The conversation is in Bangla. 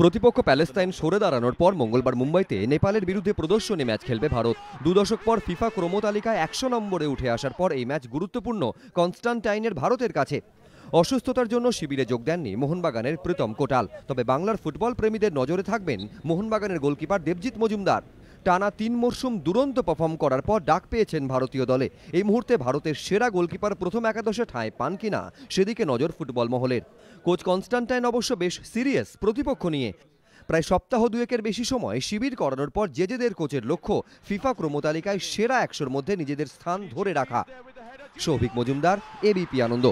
প্রতিপক্ষ প্যালেস্তাইন সরে দাঁড়ানোর পর মঙ্গলবার মুম্বাইতে নেপালের বিরুদ্ধে প্রদর্শনী ম্যাচ খেলবে ভারত দু দশক পর ফিফা ক্রমতালিকায় একশো নম্বরে উঠে আসার পর এই ম্যাচ গুরুত্বপূর্ণ কনস্টান্টাইনের ভারতের কাছে অসুস্থতার জন্য শিবিরে যোগ দেননি মোহনবাগানের প্রীতম কোটাল তবে বাংলার ফুটবল প্রেমীদের নজরে থাকবেন মোহনবাগানের গোলকিপার দেবজিৎ মজুমদার টানা তিন মরশুম দুরন্ত পারফর্ম করার পর ডাক পেয়েছেন ভারতীয় দলে এই মুহূর্তে ভারতের সেরা গোলকিপার প্রথম একাদশে ঠাঁই পান কিনা সেদিকে নজর ফুটবল মহলের কোচ কনস্টান্টাইন অবশ্য বেশ সিরিয়াস প্রতিপক্ষ নিয়ে প্রায় সপ্তাহ দুয়েকের বেশি সময় শিবির করানোর পর যেদের কোচের লক্ষ্য ফিফা ক্রমতালিকায় সেরা একশোর মধ্যে নিজেদের স্থান ধরে রাখা সৌভিক মজুমদার এবিপি আনন্দ